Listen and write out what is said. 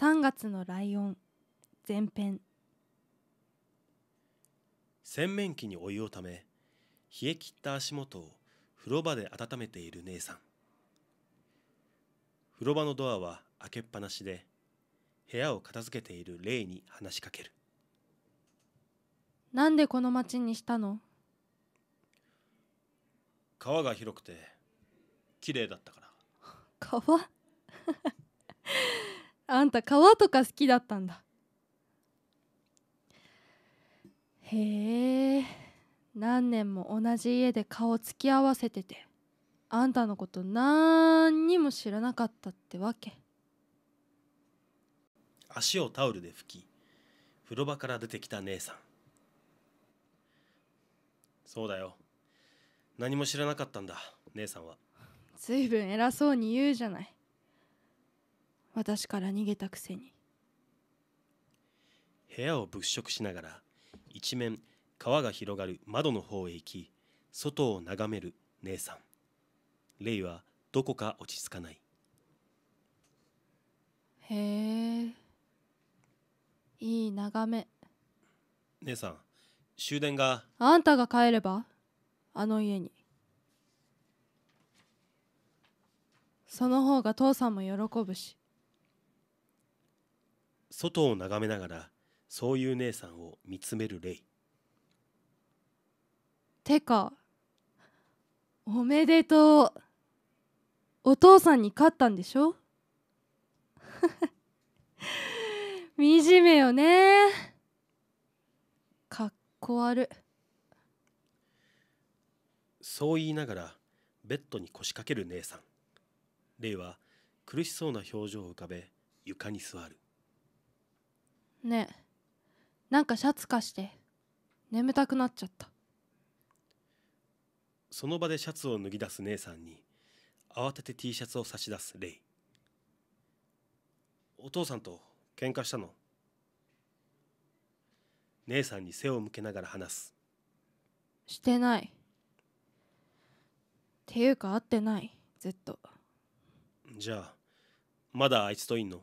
3月のライオン前編洗面器にお湯をため冷え切った足元を風呂場で温めている姉さん風呂場のドアは開けっぱなしで部屋を片付けているレイに話しかけるなんでこの町にしたの川が広くて綺麗だったから川あんた川とか好きだったんだへえ何年も同じ家で顔つき合わせててあんたのこと何にも知らなかったってわけ足をタオルで拭き風呂場から出てきた姉さんそうだよ何も知らなかったんだ姉さんはずいぶん偉そうに言うじゃない私から逃げたくせに部屋を物色しながら一面川が広がる窓の方へ行き外を眺める姉さんレイはどこか落ち着かないへえいい眺め姉さん終電があんたが帰ればあの家にその方が父さんも喜ぶし外を眺めながらそういう姉さんを見つめるレイてかおめでとうお父さんに勝ったんでしょ 惨めよねかっこ悪そう言いながらベッドに腰掛ける姉さんレイは苦しそうな表情を浮かべ床に座るねえなんかシャツ貸して眠たくなっちゃったその場でシャツを脱ぎ出す姉さんに慌てて T シャツを差し出すレイお父さんと喧嘩したの姉さんに背を向けながら話すしてないっていうか会ってないずっとじゃあまだあいつといんの